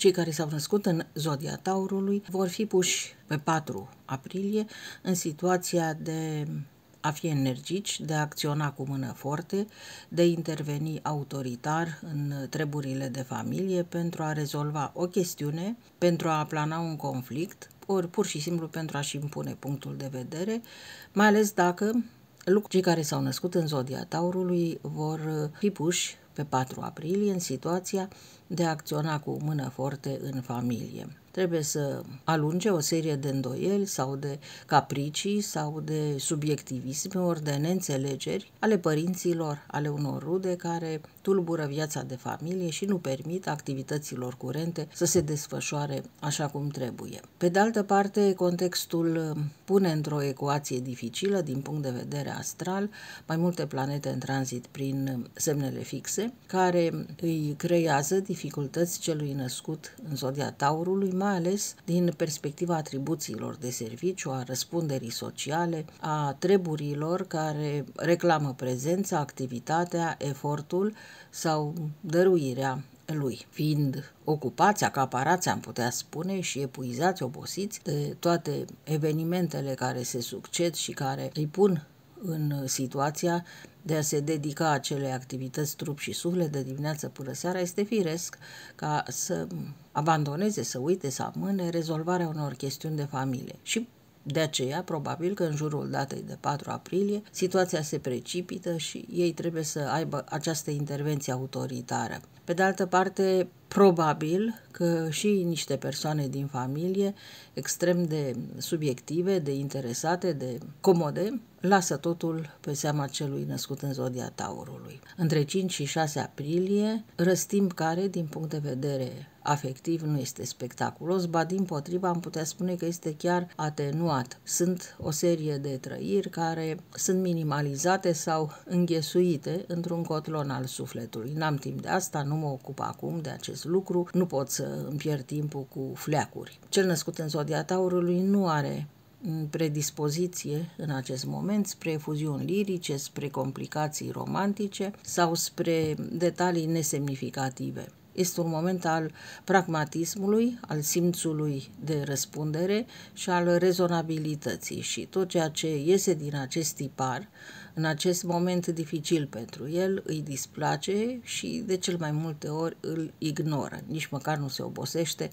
Cei care s-au născut în zodia taurului vor fi puși pe 4 aprilie în situația de a fi energici, de a acționa cu mână forte, de a interveni autoritar în treburile de familie pentru a rezolva o chestiune, pentru a plana un conflict, ori pur și simplu pentru a-și impune punctul de vedere, mai ales dacă cei care s-au născut în zodia taurului vor fi puși pe 4 aprilie în situația de a acționa cu mână forte în familie trebuie să alunge o serie de îndoieli sau de capricii sau de subiectivisme ori de neînțelegeri ale părinților, ale unor rude care tulbură viața de familie și nu permit activităților curente să se desfășoare așa cum trebuie. Pe de altă parte, contextul pune într-o ecuație dificilă din punct de vedere astral mai multe planete în tranzit prin semnele fixe, care îi creează dificultăți celui născut în zodia Taurului, mai ales din perspectiva atribuțiilor de serviciu, a răspunderii sociale, a treburilor care reclamă prezența, activitatea, efortul sau dăruirea lui, fiind ocupați, acaparați, am putea spune, și epuizați, obosiți de toate evenimentele care se succed și care îi pun în uh, situația de a se dedica acele activități trup și suflet de dimineață până seara, este firesc ca să abandoneze, să uite, să amâne rezolvarea unor chestiuni de familie. Și de aceea, probabil că în jurul datei de 4 aprilie, situația se precipită și ei trebuie să aibă această intervenție autoritară. Pe de altă parte, probabil că și niște persoane din familie extrem de subiective, de interesate, de comode, lasă totul pe seama celui născut în zodia taurului. Între 5 și 6 aprilie, răstim care, din punct de vedere afectiv, nu este spectaculos, ba din potriva am putea spune că este chiar atenuat. Sunt o serie de trăiri care sunt minimalizate sau înghesuite într-un cotlon al sufletului. N-am timp de asta, nu mă ocup acum de acest acest lucru, nu pot să îmi pierd timpul cu fleacuri. Cel născut în zodia taurului nu are predispoziție în acest moment spre fuziuni lirice, spre complicații romantice sau spre detalii nesemnificative. Este un moment al pragmatismului, al simțului de răspundere și al rezonabilității și tot ceea ce iese din acest tipar în acest moment dificil pentru el îi displace și de cel mai multe ori îl ignoră. Nici măcar nu se obosește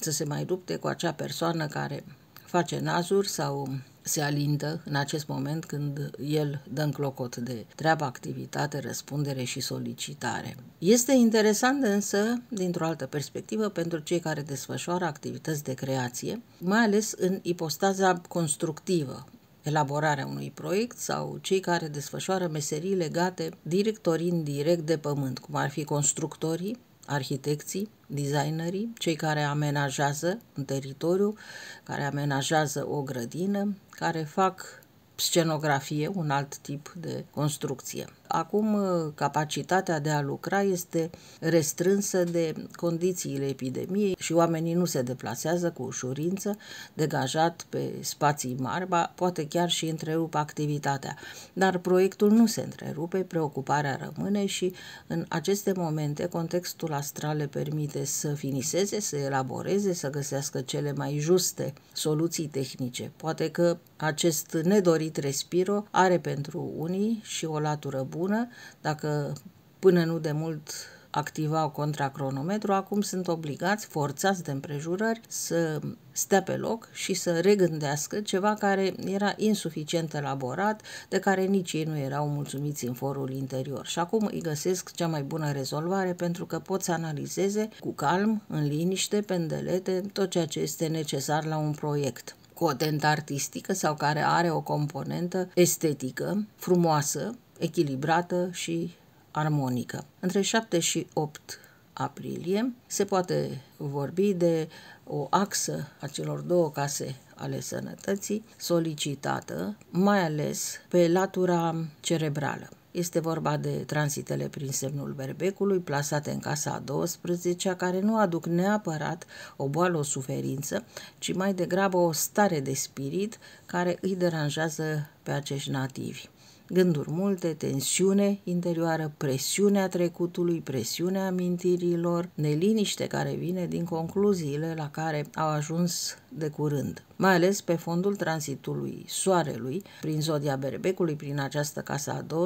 să se mai lupte cu acea persoană care face nazuri sau se alintă în acest moment când el dă în clocot de treabă, activitate, răspundere și solicitare. Este interesant însă, dintr-o altă perspectivă, pentru cei care desfășoară activități de creație, mai ales în ipostaza constructivă, elaborarea unui proiect sau cei care desfășoară meserii legate directorii indirect de pământ, cum ar fi constructorii, arhitecții, designerii, cei care amenajează un teritoriu, care amenajează o grădină, care fac scenografie, un alt tip de construcție. Acum uh, capacitatea de a lucra este restrânsă de condițiile epidemiei și oamenii nu se deplasează cu ușurință, degajat pe spații mari, ba, poate chiar și întrerup activitatea. Dar proiectul nu se întrerupe, preocuparea rămâne și în aceste momente contextul astral le permite să finiseze, să elaboreze, să găsească cele mai juste soluții tehnice. Poate că acest nedorit respiro are pentru unii și o latură bună, bună, dacă până nu de mult activau contra cronometru, acum sunt obligați, forțați de împrejurări, să stea pe loc și să regândească ceva care era insuficient elaborat, de care nici ei nu erau mulțumiți în forul interior. Și acum îi găsesc cea mai bună rezolvare pentru că pot să analizeze cu calm, în liniște, pendelete, tot ceea ce este necesar la un proiect cotent artistică sau care are o componentă estetică, frumoasă, echilibrată și armonică. Între 7 și 8 aprilie se poate vorbi de o axă a celor două case ale sănătății solicitată, mai ales pe latura cerebrală. Este vorba de transitele prin semnul berbecului, plasate în casa a 12-a, care nu aduc neapărat o boală, o suferință, ci mai degrabă o stare de spirit care îi deranjează pe acești nativi gânduri multe, tensiune interioară, presiunea trecutului, presiunea amintirilor, neliniște care vine din concluziile la care au ajuns de curând, mai ales pe fondul transitului Soarelui prin zodia Berbecului, prin această casa a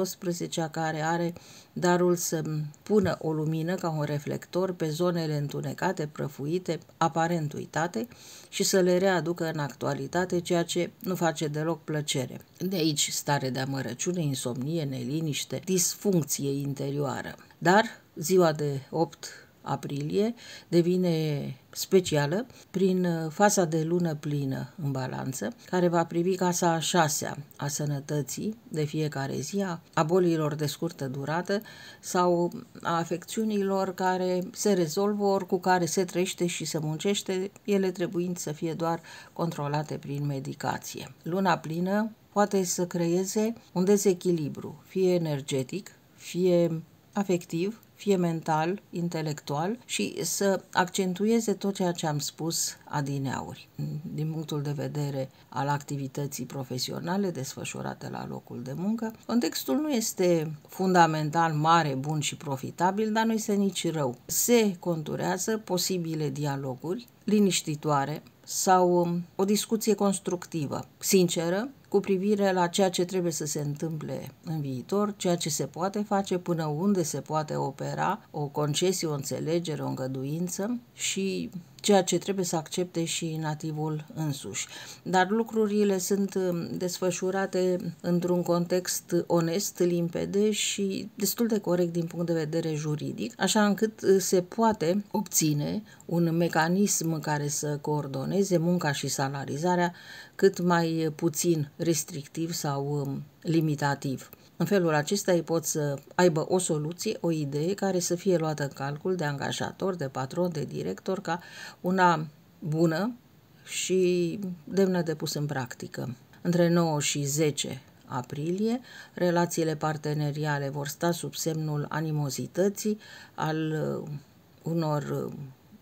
12-a care are darul să pună o lumină ca un reflector pe zonele întunecate, prăfuite, aparent uitate și să le readucă în actualitate, ceea ce nu face deloc plăcere. De aici stare de amărăciune, insomnie, neliniște, disfuncție interioară. Dar ziua de 8 aprilie devine specială prin uh, faza de lună plină în balanță, care va privi casa a șasea a sănătății de fiecare zi, a bolilor de scurtă durată sau a afecțiunilor care se rezolvă ori cu care se trăiește și se muncește, ele trebuind să fie doar controlate prin medicație. Luna plină poate să creeze un dezechilibru, fie energetic, fie afectiv, fie mental, intelectual și să accentueze tot ceea ce am spus adineauri din punctul de vedere al activității profesionale desfășurate la locul de muncă. Contextul nu este fundamental mare, bun și profitabil, dar nu este nici rău. Se conturează posibile dialoguri liniștitoare sau um, o discuție constructivă, sinceră, cu privire la ceea ce trebuie să se întâmple în viitor, ceea ce se poate face, până unde se poate opera o concesie, o înțelegere, o îngăduință și ceea ce trebuie să accepte și nativul însuși. Dar lucrurile sunt uh, desfășurate într-un context onest, limpede și destul de corect din punct de vedere juridic, așa încât uh, se poate obține un mecanism care să coordoneze munca și salarizarea cât mai puțin restrictiv sau um, limitativ. În felul acesta ei pot să aibă o soluție, o idee care să fie luată în calcul de angajator, de patron, de director, ca una bună și demnă de pus în practică. Între 9 și 10 aprilie, relațiile parteneriale vor sta sub semnul animozității al uh, unor uh,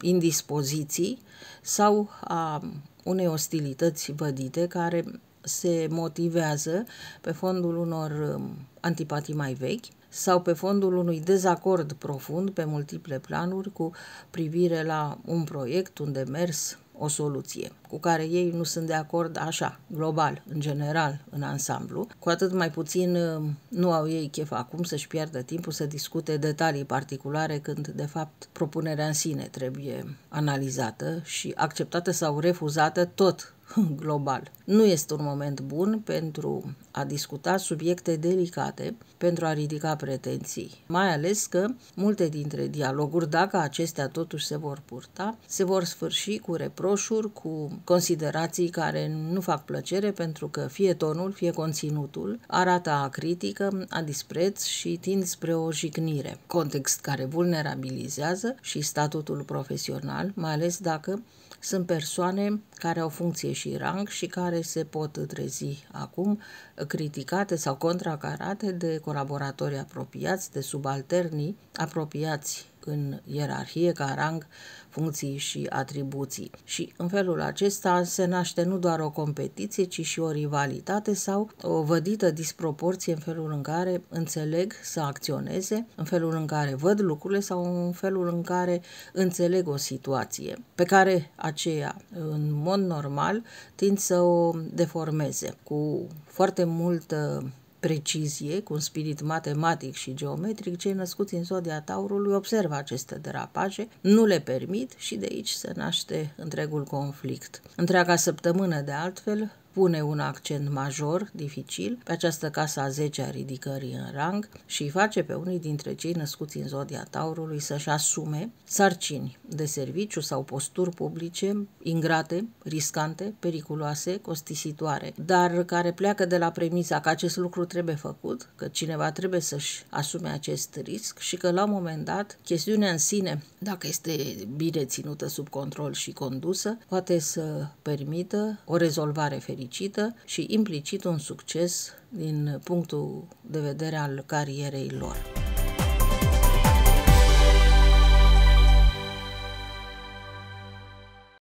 indispoziții sau a unei ostilități vădite care se motivează pe fondul unor um, antipatii mai vechi sau pe fondul unui dezacord profund pe multiple planuri cu privire la un proiect, un demers, o soluție, cu care ei nu sunt de acord așa, global, în general, în ansamblu, cu atât mai puțin um, nu au ei chef acum să-și piardă timpul să discute detalii particulare când, de fapt, propunerea în sine trebuie analizată și acceptată sau refuzată tot global. Nu este un moment bun pentru a discuta subiecte delicate pentru a ridica pretenții, mai ales că multe dintre dialoguri, dacă acestea totuși se vor purta, se vor sfârși cu reproșuri, cu considerații care nu fac plăcere pentru că fie tonul, fie conținutul arată a critică, a dispreț și tind spre o jignire, context care vulnerabilizează și statutul profesional, mai ales dacă sunt persoane care au funcție și rang și care se pot trezi acum criticate sau contracarate de colaboratori apropiați, de subalternii apropiați în ierarhie ca rang, funcții și atribuții. Și în felul acesta se naște nu doar o competiție, ci și o rivalitate sau o vădită disproporție în felul în care înțeleg să acționeze, în felul în care văd lucrurile sau în felul în care înțeleg o situație pe care aceea, în mod normal, tind să o deformeze cu foarte multă precizie, cu un spirit matematic și geometric, cei născuți în zodia taurului observă aceste derapaje, nu le permit și de aici se naște întregul conflict. Întreaga săptămână, de altfel, pune un accent major, dificil, pe această casă a 10 a ridicării în rang și îi face pe unii dintre cei născuți în zodia taurului să-și asume sarcini de serviciu sau posturi publice ingrate, riscante, periculoase, costisitoare, dar care pleacă de la premisa că acest lucru trebuie făcut, că cineva trebuie să-și asume acest risc și că la un moment dat chestiunea în sine, dacă este bine ținută sub control și condusă, poate să permită o rezolvare fericită fericită și implicit un succes din punctul de vedere al carierei lor.